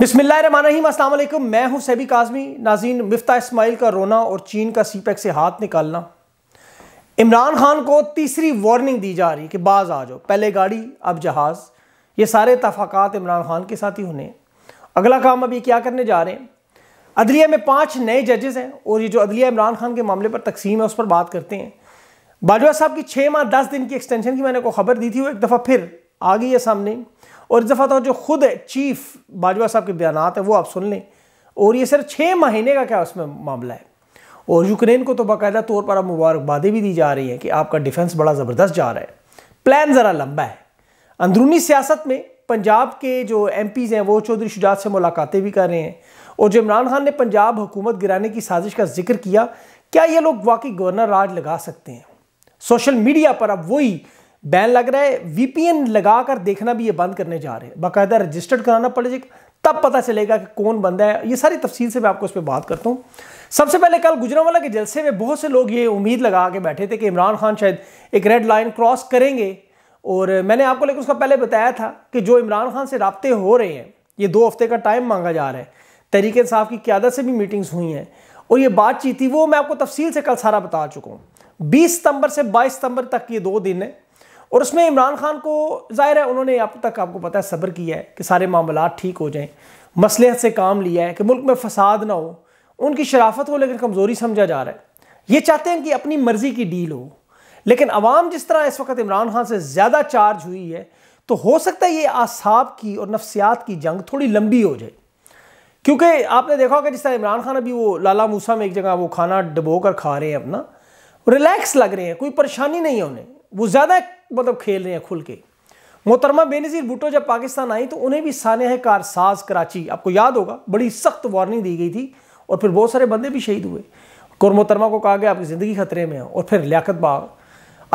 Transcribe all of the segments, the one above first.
बिस्मिल्लाम असलम मैं हूं सैबी काजमी नाजीन मिफ्ता इस्माइल का रोना और चीन का सीपैक से हाथ निकालना इमरान खान को तीसरी वार्निंग दी जा रही है कि बाज आ जाओ पहले गाड़ी अब जहाज़ ये सारे तफाक़ात इमरान खान के साथ ही होने अगला काम अभी क्या करने जा रहे हैं अदलिया में पाँच नए जजेस हैं और ये जो अदलिया इमरान खान के मामले पर तकसीम है उस पर बात करते हैं बाजवा साहब की छः माह दस दिन की एक्सटेंशन की मैंने को खबर दी थी वो एक दफ़ा फिर आ गई है सामने और इस दफ़ा तो जो खुद चीफ बाजवा साहब के बयान है वो आप सुन लें और ये सिर्फ छः महीने का क्या उसमें मामला है और यूक्रेन को तो बाकायदा तौर पर अब मुबारकबादें भी दी जा रही हैं कि आपका डिफेंस बड़ा ज़बरदस्त जा रहा है प्लान ज़रा लंबा है अंदरूनी सियासत में पंजाब के जो एम हैं वो चौधरी शुजात से मुलाकातें भी कर रहे हैं और जो इमरान खान ने पंजाब हुकूमत गिराने की साजिश का जिक्र किया क्या ये लोग वाकई गवर्नर राज लगा सकते हैं सोशल मीडिया पर अब वही बैन लग रहा है वीपीएन लगाकर देखना भी ये बंद करने जा रहे हैं बाकायदा रजिस्टर्ड कराना पड़ेगा तब पता चलेगा कि कौन बंदा है ये सारी तफसील से मैं आपको इस पर बात करता हूँ सबसे पहले कल गुजरावाला के जलसे में बहुत से लोग ये उम्मीद लगा के बैठे थे कि इमरान खान शायद एक रेड लाइन क्रॉस करेंगे और मैंने आपको लेकिन उसका पहले बताया था कि जो इमरान खान से रबते हो रहे हैं ये दो हफ्ते का टाइम मांगा जा रहा है तहरीक साहब की क्यादत से भी मीटिंग्स हुई हैं और ये बातचीत थी वो मैं आपको तफसील से कल सारा बता चुका हूँ बीस सितंबर से बाईस सितंबर तक ये दो दिन है और उसमें इमरान खान को जाहिर है उन्होंने अब तक आपको पता है सब्र किया है कि सारे मामला ठीक हो जाएँ मसलहत से काम लिया है कि मुल्क में फसाद ना हो उनकी शराफत को लेकर कमज़ोरी समझा जा रहा है ये चाहते हैं कि अपनी मर्ज़ी की डील हो लेकिन आवाम जिस तरह इस वक्त इमरान खान से ज़्यादा चार्ज हुई है तो हो सकता है ये आसाब की और नफ्सियात की जंग थोड़ी लंबी हो जाए क्योंकि आपने देखा होगा जिस तरह इमरान खान अभी वो लाला मूसा में एक जगह वो खाना डबो कर खा रहे हैं अपना रिलैक्स लग रहे हैं कोई परेशानी नहीं है उन्हें वो ज़्यादा मतलब खेल रहे हैं खुल के मोहतरमा बेनज़ीर भुटो जब पाकिस्तान आई तो उन्हें भी है कारसाज कराची आपको याद होगा बड़ी सख्त वार्निंग दी गई थी और फिर बहुत सारे बंदे भी शहीद हुए और मोहतरमा को कहा गया आपकी ज़िंदगी खतरे में है और फिर लियाकत बाग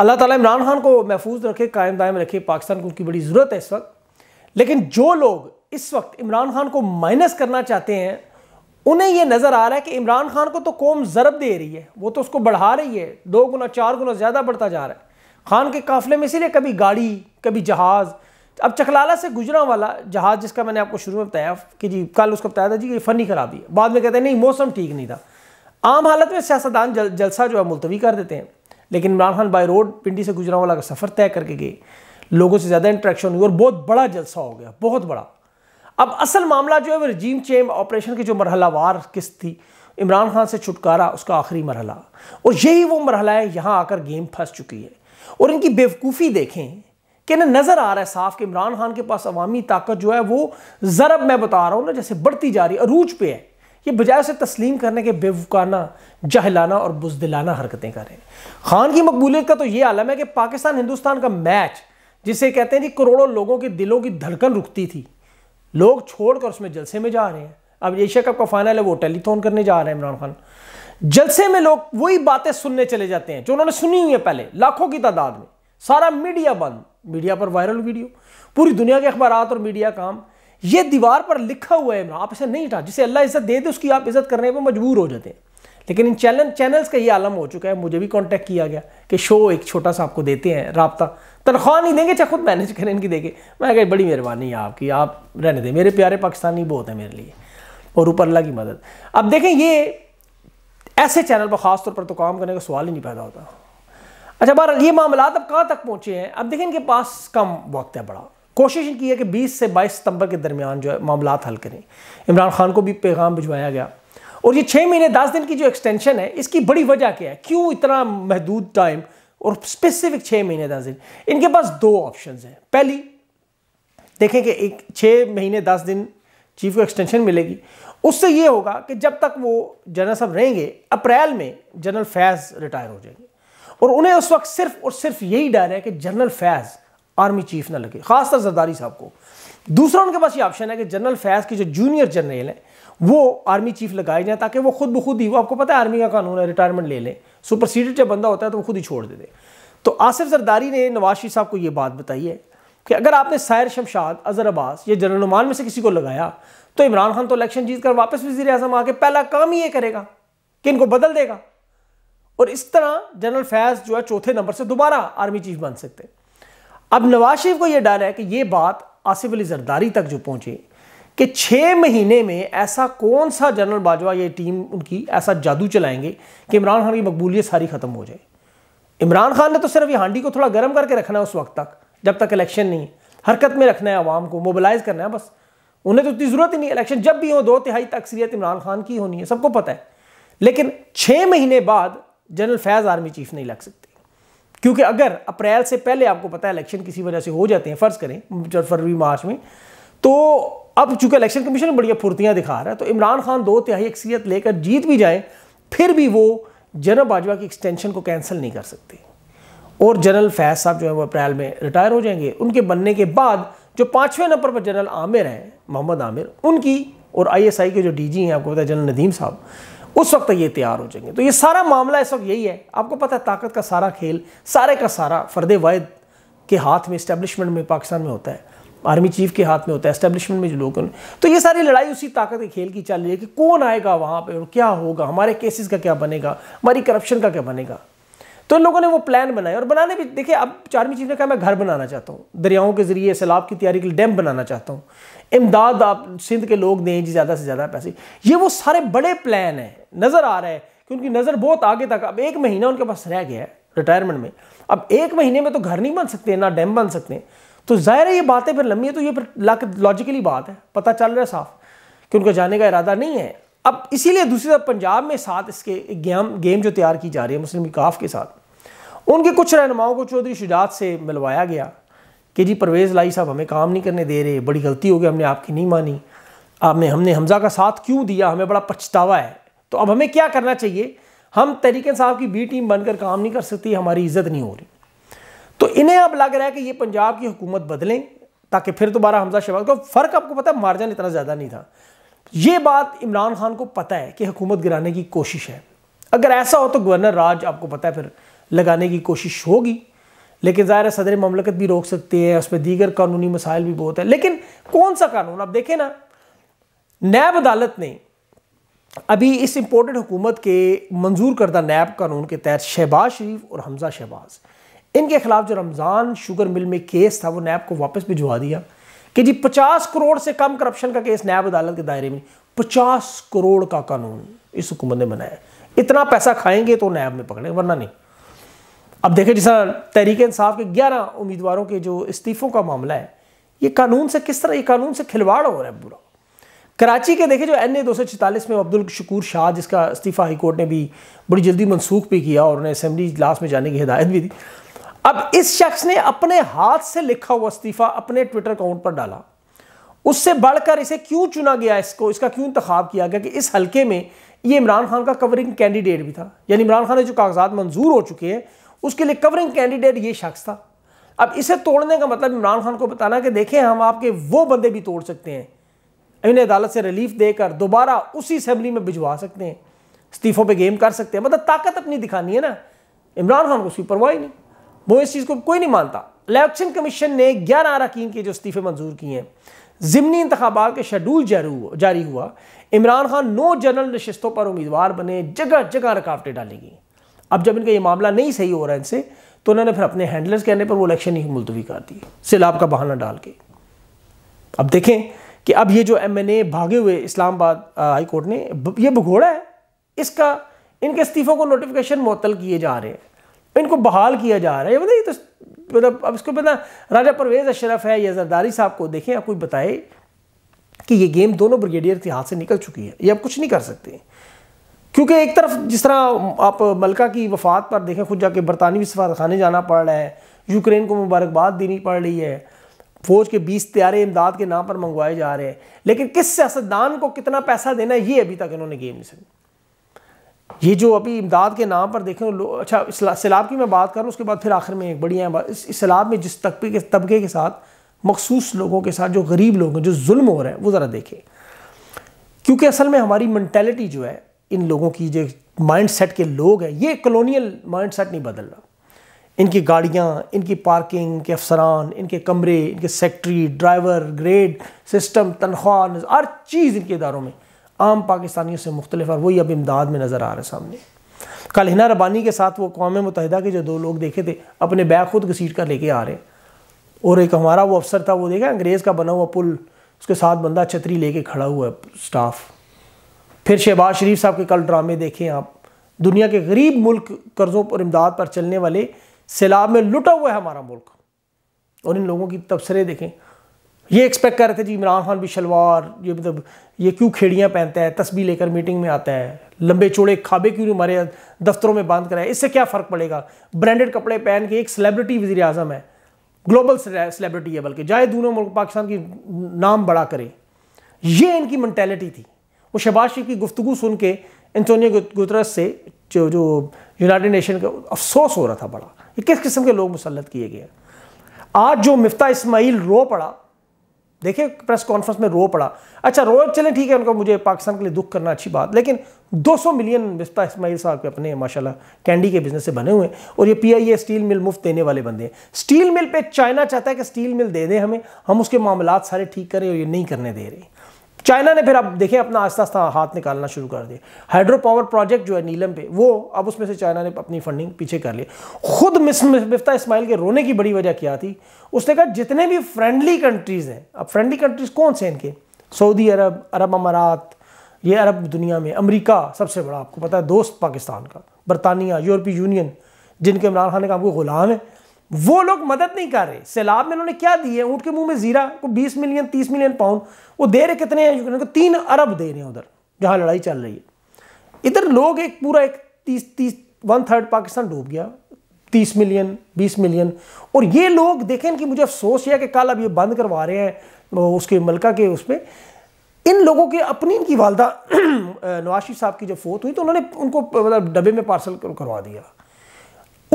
अल्लाह ताला इमरान खान को महफूज रखे कायम दायम रखे पाकिस्तान को उनकी बड़ी ज़रूरत है इस वक्त लेकिन जो लोग इस वक्त इमरान खान को माइनस करना चाहते हैं उन्हें यह नज़र आ रहा है कि इमरान खान को तो कौम ज़रब दे रही है वो तो उसको बढ़ा रही है दो गुना चार गुना ज़्यादा बढ़ता जा रहा है खान के काफ़िले में इसीलिए कभी गाड़ी कभी जहाज़ अब चकलाला से गुजरा वाला जहाज़ जिसका मैंने आपको शुरू में बताया कि जी कल उसको बताया था जी ये फ़नी खराबी है बाद में कहते हैं नहीं मौसम ठीक नहीं था आम हालत में सियासतदान जल, जलसा जो है मुलतवी कर देते हैं लेकिन इमरान खान बाई रोड पिंडी से गुजरा वाला का सफ़र तय करके गए लोगों से ज़्यादा इंट्रैक्शन हुई और बहुत बड़ा जलसा हो गया बहुत बड़ा अब असल मामला जो है वो रजीम चेम ऑपरेशन की जो मरहलावार किस्त थी इमरान खान से छुटकारा उसका आखिरी मरहला और यही वो मरहला है यहाँ आकर गेम फंस चुकी है और इनकी बेवकूफ़ी देखें कि ना नज़र आ रहा है साफ कि इमरान खान के पास अवामी ताकत जो है वो ज़रब मैं बता रहा हूँ ना जैसे बढ़ती जा रही है अरूज पे है ये बजाय उसे तस्लीम करने के बेवकाना जहलाना और बुजदिलाना हरकतें करें खान की मकबूलियत का तो ये आलम है कि पाकिस्तान हिंदुस्तान का मैच जिसे कहते हैं जी करोड़ों लोगों के दिलों की धड़कन रुकती थी लोग छोड़कर उसमें जलसे में जा रहे हैं अब एशिया कप का फाइनल है वो टेलीथोन करने जा रहे हैं इमरान खान जलसे में लोग वही बातें सुनने चले जाते हैं जो उन्होंने सुनी हुई है पहले लाखों की तादाद में सारा मीडिया बंद मीडिया पर वायरल वीडियो पूरी दुनिया के अखबार और मीडिया काम ये दीवार पर लिखा हुआ है आप इसे नहीं उठा जिसे अल्लाह इज्जत दे दे उसकी आप इज्जत करने पर मजबूर हो जाते हैं लेकिन इन चैनल चैनल्स का ये आलम हो चुका है मुझे भी कांटेक्ट किया गया कि शो एक छोटा सा आपको देते हैं रबता तनख्वाह नहीं देंगे चाहे खुद मैनेज करें इनकी देखे मैं कह बड़ी मेहरबानी है आपकी आप रहने दें मेरे प्यारे पाकिस्तानी बहुत हैं मेरे लिए और ऊपर अल्लाह की मदद अब देखें ये ऐसे चैनल पर ख़ास तौर पर तो काम करने का सवाल ही नहीं पैदा होता अच्छा बहर ये मामला अब कहाँ तक पहुँचे हैं अब देखें इनके पास कम वक्त है बड़ा कोशिश इनकी है कि 20 से 22 सितंबर के दरमियान जो है मामला हल करें इमरान खान को भी पैगाम भिजवाया गया और ये छः महीने दस दिन की जो एक्सटेंशन है इसकी बड़ी वजह क्या है क्यों इतना महदूद टाइम और स्पेसिफिक छः महीने दस दिन इनके पास दो ऑप्शन हैं पहली देखें कि एक छः महीने दस दिन चीफ को एक्सटेंशन मिलेगी उससे ये होगा कि जब तक वो जनरल साहब रहेंगे अप्रैल में जनरल फैज रिटायर हो जाएंगे और उन्हें उस वक्त सिर्फ और सिर्फ यही डर है कि जनरल फैज आर्मी चीफ ना लगे खासतर जरदारी साहब को दूसरा उनके पास ये ऑप्शन है कि जनरल फैज के जो जूनियर जनरल हैं वो आर्मी चीफ लगाए जाए ताकि वो खुद ब खुद ही वो आपको पता है आर्मी का कानून है रिटायरमेंट ले लें सुपरसीडेड जब बंदा होता है तो वो खुद ही छोड़ दे दे तो आसिफ जरदारी ने नवाज शरीफ साहब को ये बात बताई है कि अगर आपने सायर शमशाद अजहर अब्बास या जनरल में से किसी को लगाया तो इमरान खान तो इलेक्शन जीत कर वापस वजीर अजम आके पहला काम ही ये करेगा कि इनको बदल देगा और इस तरह जनरल फैज जो है चौथे नंबर से दोबारा आर्मी चीफ बन सकते अब नवाज शरीफ को यह डर है कि यह बात आसिफ अली जरदारी तक जो पहुंचे कि छः महीने में ऐसा कौन सा जनरल बाजवा ये टीम उनकी ऐसा जादू चलाएंगे कि इमरान खान की मकबूलियत सारी ख़त्म हो जाए इमरान खान ने तो सिर्फ ये हांडी को थोड़ा गर्म करके रखना है उस वक्त तक जब तक इलेक्शन नहीं है हरकत में रखना है आवाम को मोबिलाइज करना है बस उन्हें तो इतनी ज़रूरत ही नहीं इलेक्शन जब भी हो दो तिहाई अक्सरियत इमरान खान की होनी है सबको पता है लेकिन छः महीने बाद जनरल फैज़ आर्मी चीफ नहीं लग सकते क्योंकि अगर अप्रैल से पहले आपको पता है इलेक्शन किसी वजह से हो जाते हैं फ़र्ज़ करें फरवरी मार्च में तो अब चूंकि इलेक्शन कमीशन बढ़िया फुर्तियाँ दिखा रहा है तो इमरान खान दो तिहाई अक्सरियत लेकर जीत भी जाए फिर भी वो जनरल बाजवा की एक्सटेंशन को कैंसिल नहीं कर सकती और जनरल फैज साहब जो है वो अप्रैल में रिटायर हो जाएंगे उनके बनने के बाद जो पाँचवें नंबर पर जनरल आमिर हैं मोहम्मद आमिर उनकी और आईएसआई के जो डीजी हैं आपको पता है जनरल नदीम साहब उस वक्त ये तैयार हो जाएंगे तो ये सारा मामला इस वक्त यही है आपको पता है ताकत का सारा खेल सारे का सारा फर्द वायद के हाथ में इस्टेब्लिशमेंट में पाकिस्तान में होता है आर्मी चीफ के हाथ में होता है इस्टेब्लिशमेंट में जो लोग हैं तो ये सारी लड़ाई उसी ताकत के खेल की चल रही है कि कौन आएगा वहाँ पर और क्या होगा हमारे केसेस का क्या बनेगा हमारी करप्शन का क्या बनेगा तो लोगों ने वो प्लान बनाया और बनाने भी देखिए अब चारवीं चीज़ ने कहा मैं घर बनाना चाहता हूँ दरियाओं के जरिए सैलाब की तैयारी के लिए डैम बनाना चाहता हूँ इमदाद आप सिंध के लोग दें जी ज़्यादा से ज़्यादा पैसे ये वो सारे बड़े प्लान हैं नज़र आ रहा है कि उनकी नज़र बहुत आगे तक अब एक महीना उनके पास रह गया है रिटायरमेंट में अब एक महीने में तो घर नहीं बन सकते ना डैम बन सकते तो जाहिर है ये बातें फिर लंबी है तो ये फिर लॉजिकली बात है पता चल रहा है साफ कि उनका जाने का इरादा नहीं है अब इसीलिए दूसरी तरफ पंजाब में साथ इसके गेम गेम जो तैयार की जा रही है मुस्लिम काफ के साथ उनके कुछ रहनुमाओं को चौधरी शुजात से मिलवाया गया कि जी परवेज़ लाई साहब हमें काम नहीं करने दे रहे बड़ी गलती हो गई हमने आपकी नहीं मानी आपने हमने हमजा का साथ क्यों दिया हमें बड़ा पछतावा है तो अब हमें क्या करना चाहिए हम तरीके साहब की बी टीम बनकर काम नहीं कर सकती हमारी इज्जत नहीं हो रही तो इन्हें अब लग रहा है कि ये पंजाब की हुकूमत बदलें ताकि फिर दोबारा हमजा शबाद को फ़र्क आपको पता है मार्जन इतना ज़्यादा नहीं था ये बात इमरान खान को पता है कि हुकूमत गिराने की कोशिश है अगर ऐसा हो तो गवर्नर राज आपको पता है फिर लगाने की कोशिश होगी लेकिन ज़ाहिर है सदर ममलकत भी रोक सकते हैं उसमें दीगर कानूनी मसाइल भी बहुत है लेकिन कौन सा कानून आप देखें ना नैब अदालत ने अभी इस इम्पोर्टेड हुकूमत के मंजूर करदा नैब कानून के तहत शहबाज शरीफ और हमजा शहबाज इनके खिलाफ जो रमज़ान शुगर मिल में केस था वो नैब को वापस भिजवा दिया कि जी 50 करोड़ से कम करप्शन का केस नायब अदालत के दायरे में 50 करोड़ का कानून इस हुकूमत ने बनाया इतना पैसा खाएंगे तो नैब में पकड़ेंगे वरना नहीं अब देखें जिस तहरीक इंसाफ के ग्यारह उम्मीदवारों के जो इस्तीफों का मामला है ये कानून से किस तरह ये कानून से खिलवाड़ हो रहा है बुरा कराची के देखे जो एन ए दो सौ छतालीस में अब्दुल शकूर शाह जिसका इस्तीफ़ा हाईकोर्ट ने भी बड़ी जल्दी मनसूख भी किया और उन्हें असम्बली इजलास में जाने की हिदायत भी दी अब इस शख्स ने अपने हाथ से लिखा हुआ इस्तीफा अपने ट्विटर अकाउंट पर डाला उससे बढ़कर इसे क्यों चुना गया इसको इसका क्यों इंतखब किया गया कि इस हलके में ये इमरान खान का कवरिंग कैंडिडेट भी था यानी इमरान खान ने जो कागजात मंजूर हो चुके हैं उसके लिए कवरिंग कैंडिडेट ये शख्स था अब इसे तोड़ने का मतलब इमरान खान को बताना कि देखें हम आपके वो बंदे भी तोड़ सकते हैं इन्हें अदालत से रिलीफ देकर दोबारा उसी असम्बली में भिजवा सकते हैं इस्तीफ़ों पर गेम कर सकते हैं मतलब ताकत अपनी दिखानी है ना इमरान खान को उसकी परवाह ही नहीं वो इस चीज़ को कोई नहीं मानता इलेक्शन कमीशन ने ग्यारह अरकान के जो इस्तीफ़े मंजूर किए हैं ज़मनी इंतबाल के शेड्यूल जारी हुआ इमरान खान नौ जनरल नशस्तों पर उम्मीदवार बने जगह जगह रुकावटें डाली गई अब जब इनका ये मामला नहीं सही हो रहा है इनसे तो उन्होंने फिर अपने हैंडलर्स कहने पर वो इलेक्शन ही मुलतवी कर दी सैलाब का बहाना डाल के अब देखें कि अब ये जो एम एन ए भागे हुए इस्लामाबाद हाई कोर्ट ने ये भगोड़ा है इसका इनके इस्तीफ़ों को नोटिफिकेशन मअतल किए जा रहे हैं इनको बहाल किया जा रहा है मतलब ये तो मतलब अब इसको पता राजा परवेज़ अशरफ है या जरदारी साहब को देखें आप कोई बताए कि ये गेम दोनों ब्रिगेडियर के हाथ से निकल चुकी है ये अब कुछ नहीं कर सकते क्योंकि एक तरफ जिस तरह आप मलका की वफात पर देखें खुद जाके बरतानवी सफारखाने जाना पड़ रहा है यूक्रेन को मुबारकबाद देनी पड़ रही है फौज के बीस त्यारे इमदाद के नाम पर मंगवाए जा रहे हैं लेकिन किस सियासतदान को कितना पैसा देना है ये अभी तक इन्होंने गेम नहीं समझा ये जो अभी इमदाद के नाम पर देखें अच्छा सैलाब की मैं बात करूँ उसके बाद फिर आखिर में एक बढ़िया बात इस सैलाब में जिस तबके के तबके के साथ मखसूस लोगों के साथ जो गरीब लोग हैं जो जुल्म हो रहे हैं वो ज़रा देखें क्योंकि असल में हमारी मैंटेलिटी जो है इन लोगों की जो माइंड सेट के लोग हैं ये कलोनियल माइंड सेट नहीं बदल रहा इनकी गाड़ियाँ इनकी पार्किंग इनके अफसरान इनके कमरे इनके सेक्ट्री ड्राइवर ग्रेड सिस्टम तनख्वाह हर चीज़ इनके इदारों में आम पाकिस्तानियों से मुख्तलिफ और वही अब इमदाद में नज़र आ रहा है सामने कल हिना रबानी के साथ वो अवाम मुतहदा के जो दो लोग देखे थे अपने बैग खुद घसीट कर लेके आ रहे और एक हमारा वो अफसर था वो देखा अंग्रेज़ का बना हुआ पुल उसके साथ बंदा छतरी लेके खड़ा हुआ है स्टाफ फिर शहबाज शरीफ साहब के कल ड्रामे देखें आप दुनिया के गरीब मुल्क कर्ज़ों पर इमदाद पर चलने वाले सैलाब में लुटा हुआ है हमारा मुल्क और इन लोगों की तबसरे देखें ये एक्सपेक्ट कर रहे थे जी इमरान खान भी शलवार ये मतलब ये क्यों खेड़ियाँ पहनता है तस्बी लेकर मीटिंग में आता है लंबे चौड़े खाबे क्यों नहीं मारे दफ्तरों में बांध कराए इससे क्या फ़र्क पड़ेगा ब्रांडेड कपड़े पहन के एक सेलिब्रिटी वजी अजम है ग्लोबल सेलिब्रिटी है बल्कि जाए दोनों मुल्क पाकिस्तान की नाम बड़ा करे ये इनकी मैंटेलिटी थी वो शहबाज शरीफ की गुफ्तु सुन के एंटोनियो गुतरस से जो जो यूनाइट नेशन का अफसोस हो रहा था बड़ा ये किस किस्म के लोग मुसलत किए गए आज जो मफ्ता इसमाइल रो पड़ा देखिए प्रेस कॉन्फ्रेंस में रो पड़ा अच्छा रो चले ठीक है उनका मुझे पाकिस्तान के लिए दुख करना अच्छी बात लेकिन 200 मिलियन मिस्ता इसमाइल साहब के अपने माशाल्लाह कैंडी के बिजनेस से बने हुए हैं और ये पीआईए स्टील मिल मुफ्त देने वाले बंदे हैं स्टील मिल पे चाइना चाहता है कि स्टील मिल दे दें हमें हम उसके मामला सारे ठीक करें और ये नहीं करने दे रहे चाइना ने फिर अब देखें अपना आस्ता आस्ता हाथ निकालना शुरू कर दिया हाइड्रो पावर प्रोजेक्ट जो है नीलम पे वो अब उसमें से चाइना ने अपनी फंडिंग पीछे कर ली खुद मिफ्ता इस्माइल के रोने की बड़ी वजह क्या थी उसने कहा जितने भी फ्रेंडली कंट्रीज़ हैं अब फ्रेंडली कंट्रीज़ कौन से हैं इनके सऊदी अरब अरब अमारात ये अरब दुनिया में अमरीका सबसे बड़ा आपको पता है दोस्त पाकिस्तान का बरतानिया यूरोपीय यूनियन जिनके इमरान खान ने कहा गुलाम है वो लोग मदद नहीं कर रहे सैलाब में उन्होंने क्या दिए है ऊँट के मुंह में जीरा को 20 मिलियन 30 मिलियन पाउंड वो दे रहे कितने हैं यूक्रेन को तीन अरब दे रहे हैं उधर जहाँ लड़ाई चल रही है इधर लोग एक पूरा एक तीस तीस वन थर्ड पाकिस्तान डूब गया तीस मिलियन बीस मिलियन और ये लोग देखें कि मुझे अफसोस है कि कल अब ये बंद करवा रहे हैं उसके मलका के उस पर इन लोगों के अपनी इनकी वालदा नवाशी साहब की जब फोत हुई तो उन्होंने उनको मतलब डब्बे में पार्सल करवा दिया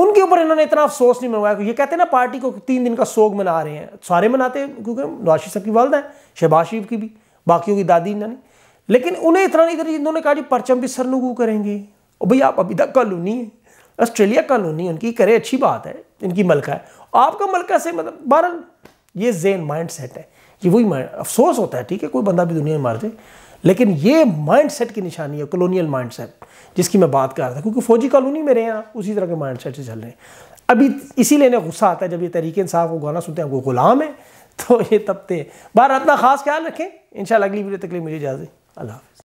उनके ऊपर इन्होंने इतना अफसोस नहीं मनवाया ये कहते हैं ना पार्टी को तीन दिन का सोग मना रहे हैं सारे मनाते हैं क्योंकि नवाशी साहब की वालदा है शहबाज शरीफ की भी बाकियों की दादी नानी लेकिन उन्हें इतना नहीं इधर इन्होंने कहा कि परचम भी सरनुगू करेंगे और भाई आप अभी तक कॉलोनी है ऑस्ट्रेलिया कॉलोनी उनकी करे अच्छी बात है इनकी मलका है आपका मलका से मतलब बहरल ये जेन माइंड सेट है ये वही अफसोस होता है ठीक है कोई बंदा भी दुनिया में मार दे लेकिन ये माइंडसेट की निशानी है कॉलोनियल माइंडसेट जिसकी मैं बात कर रहा था क्योंकि फौजी कॉलोनी में रहे हैं उसी तरह के माइंडसेट से चल रहे हैं अभी इसीलिए इन्हें गुस्सा आता है जब ये तरीके इंसाफ को गाना सुनते हैं वो गुलाम है तो ये तबते हैं अपना खास ख्याल रखें इन अगली वीडियो तक लिए मुझे इजाज़त अल्लाह